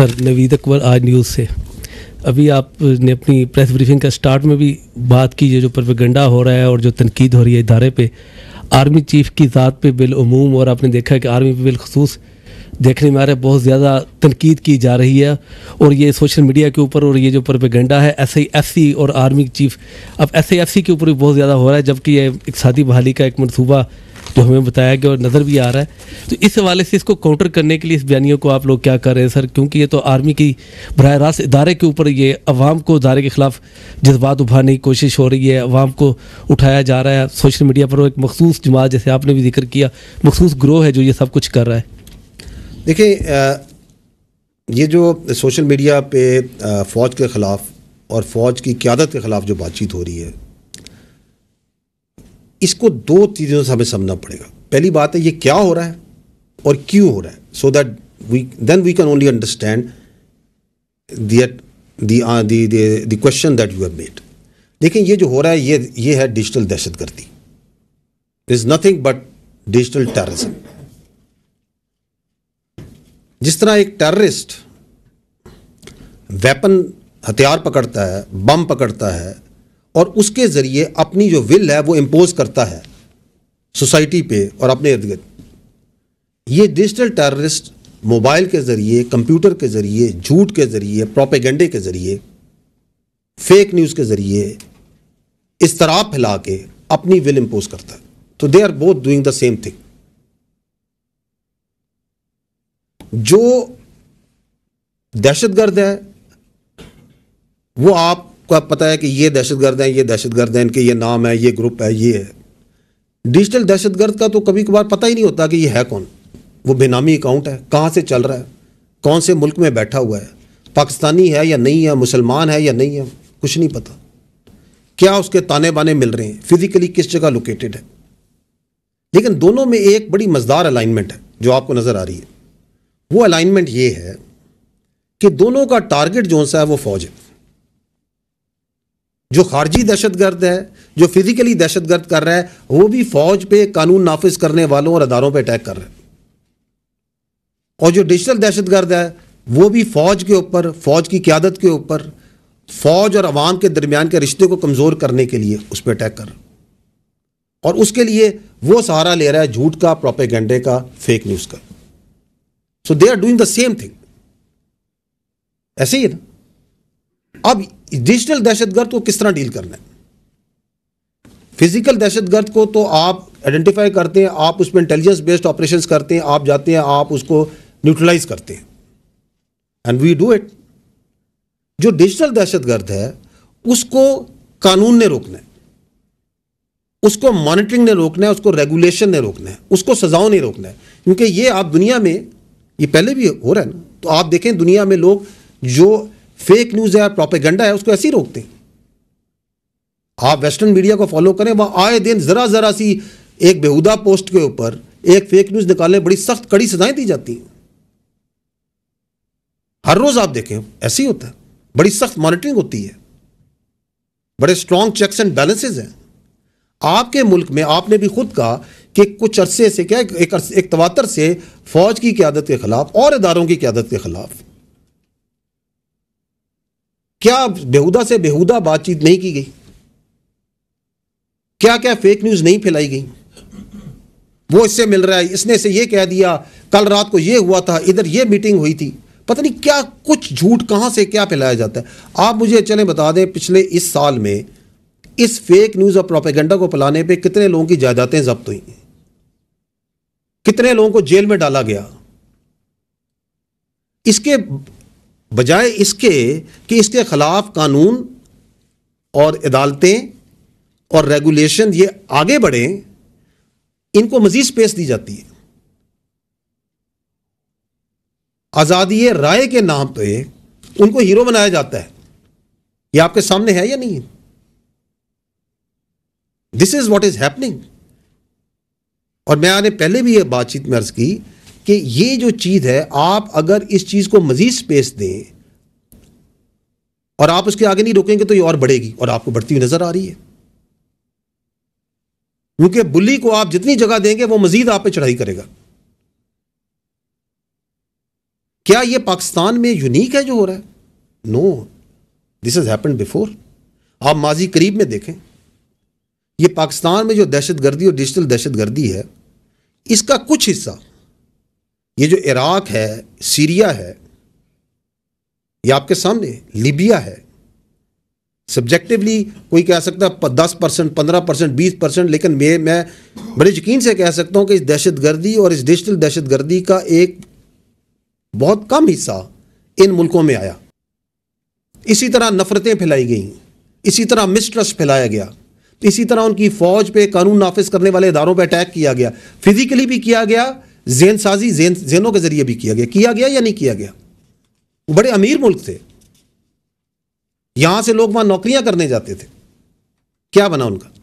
sir Naveed Akbar आज news से अभी आपने अपनी प्रेस ब्रीफिंग का स्टार्ट में भी बात की है जो परपगंडा हो रहा है और जो तनकीद हो रही है इधारे पे आर्मी चीफ़ की ज़ात पे बिलूम और आपने देखा है कि आर्मी पे बिलखसूस देखने में आ रहा है बहुत ज़्यादा तनकीद की जा रही है और ये सोशल मीडिया के ऊपर और ये जो परपेगेंडा है एस आई एफ सी और आर्मी चीफ अब एस आई एफ सी के ऊपर भी बहुत ज़्यादा हो रहा है जबकि ये इकसादी बहाली का एक मनसूबा जो तो हमें बताया गया और नज़र भी आ रहा है तो इस हवाले से इसको काउंटर करने के लिए इस बयानियों को आप लोग क्या कर रहे हैं सर क्योंकि ये तो आर्मी की बरह रास्त इदारे के ऊपर ये अवाम को इदारे के ख़िलाफ़ जज्बात उभारने की कोशिश हो रही है अवाम को उठाया जा रहा है सोशल मीडिया पर एक मखसूस जमात जैसे आपने भी जिक्र किया मखसूस ग्रोह है जो ये सब कुछ कर रहा है देखिए ये जो सोशल मीडिया पे फ़ौज के ख़िलाफ़ और फ़ौज की क्यादत के ख़िलाफ़ जो बातचीत हो रही है इसको दो चीज़ों से हमें समझना पड़ेगा पहली बात है ये क्या हो रहा है और क्यों हो रहा है so that we then we can only understand the question that you have made देखिए ये जो हो रहा है ये ये है डिजिटल दहशत गर्दी is nothing but digital terrorism जिस तरह एक टेररिस्ट वेपन हथियार पकड़ता है बम पकड़ता है और उसके ज़रिए अपनी जो विल है वो इम्पोज करता है सोसाइटी पे और अपने इर्द गिर्द ये डिजिटल टेररिस्ट मोबाइल के ज़रिए कंप्यूटर के ज़रिए झूठ के ज़रिए प्रोपेगेंडे के ज़रिए फेक न्यूज़ के ज़रिए इस तरह फैला के अपनी विल इम्पोज करता है तो they are both doing the same thing जो दहशतगर्द है वो आप को आप पता है कि ये दहशत गर्द हैं ये दहशत गर्द हैं इनके ये नाम है ये ग्रुप है ये है डिजिटल दहशत गर्द का तो कभी कभार पता ही नहीं होता कि ये है कौन वो बेनामी अकाउंट है कहाँ से चल रहा है कौन से मुल्क में बैठा हुआ है पाकिस्तानी है या नहीं है मुसलमान है या नहीं है कुछ नहीं पता क्या उसके ताने बाने मिल रहे हैं फिजिकली किस जगह लोकेटेड है लेकिन दोनों में एक बड़ी मजदार अलाइनमेंट है जो आपको नज़र आ रही है वो अलाइनमेंट ये है कि दोनों का टारगेट जो सा है वो फौज है जो खारजी दहशत गर्द है जो फिजिकली दहशत गर्द कर रहा है वो भी फौज पे कानून नाफिज करने वालों और अदारों पर अटैक कर रहे हैं और जो डिजिटल दहशत गर्द है वो भी फौज के ऊपर फौज की क्यादत के ऊपर फौज और अवाम के दरमियान के रिश्ते को कमज़ोर करने के लिए उस पर अटैक कर और उसके लिए वो सहारा ले रहा है झूठ का प्रोपेगेंडे का फेक न्यूज़ का so they are doing the same thing ऐसे ही है ना अब डिजिटल दहशतगर्द को किस तरह डील करना है फिजिकल दहशतगर्द को तो आप आइडेंटिफाई करते हैं आप उसमें इंटेलिजेंस बेस्ड ऑपरेशंस करते हैं आप जाते हैं आप उसको न्यूट्रलाइज करते हैं एंड वी डू इट जो डिजिटल दहशतगर्द है उसको कानून ने रोकना है उसको मॉनिटरिंग ने रोकना है उसको रेगुलेशन ने रोकना है उसको सजाओं ने रोकना है क्योंकि ये आप दुनिया में ये पहले भी हो रहा है ना तो आप देखें दुनिया में लोग जो फेक न्यूज़ है प्रोपेगेंडा है उसको ऐसे ही रोकते आप वेस्टर्न मीडिया को फॉलो करें वह आए दिन ज़रा ज़रा सी एक बेहुदा पोस्ट के ऊपर एक फेक न्यूज़ निकालने बड़ी सख्त कड़ी सजाएं दी जाती हैं हर रोज़ आप देखें ऐसे ही होता है बड़ी सख्त मॉनिटरिंग होती है बड़े स्ट्रॉन्ग चेक्स एंड बैलेंसेज हैं आपके मुल्क में आपने भी खुद कहा कि कुछ अरसे से क्या एक, एक तवातर से फौज की क्यादत के खिलाफ और इदारों की क्यादत के खिलाफ क्या बेहुदा से बेहुदा बातचीत नहीं की गई क्या क्या फेक न्यूज़ नहीं फैलाई गई वो इससे मिल रहा है इसने से ये कह दिया कल रात को ये हुआ था इधर ये मीटिंग हुई थी पता नहीं क्या कुछ झूठ कहां से क्या फैलाया जाता है आप मुझे चले बता दें पिछले इस साल में इस फेक न्यूज़ और प्रोपेगेंडा को फैलाने पे कितने लोगों की जायदादें जब्त हुई कितने लोगों को जेल में डाला गया इसके बजाय इसके कि इसके ख़िलाफ़ कानून और अदालतें और रेगुलेशन ये आगे बढ़ें इनको मज़ीद स्पेस दी जाती है आज़ादी राय के नाम पर उनको हीरो बनाया जाता है ये आपके सामने है या नहीं this is what is happening और मैं पहले भी यह बातचीत में अर्ज़ की कि ये जो चीज़ है आप अगर इस चीज़ को मज़ीद स्पेस दें और आप उसके आगे नहीं रोकेंगे तो ये और बढ़ेगी और आपको बढ़ती हुई नज़र आ रही है क्योंकि बुल्ली को आप जितनी जगह देंगे वो मज़ीद आप पे चढ़ाई करेगा क्या ये पाकिस्तान में यूनिक है जो हो रहा है no this is happen before आप माजी करीब में देखें ये पाकिस्तान में जो दहशतगर्दी और डिजिटल दहशतगर्दी है इसका कुछ हिस्सा ये जो इराक है सीरिया है ये आपके सामने लीबिया है सब्जेक्टिवली कोई कह सकता है दस परसेंट पंद्रह परसेंट बीस परसेंट लेकिन मैं मैं बड़े यकीन से कह सकता हूँ कि इस दहशत गर्दी और इस डिजिटल दहशत गर्दी का एक बहुत कम हिस्सा इन मुल्कों में आया इसी तरह नफ़रतें फैलाई गई इसी तरह मिसट्रस्ट फैलाया गया इसी तरह उनकी फ़ौज पे कानून नाफिज करने वाले इदारों पर अटैक किया गया फिज़िकली भी किया गया जेन साजी जेन जेनों के जरिए भी किया गया किया गया या नहीं किया गया वो बड़े अमीर मुल्क थे यहां से लोग वहां नौकरियां करने जाते थे क्या बना उनका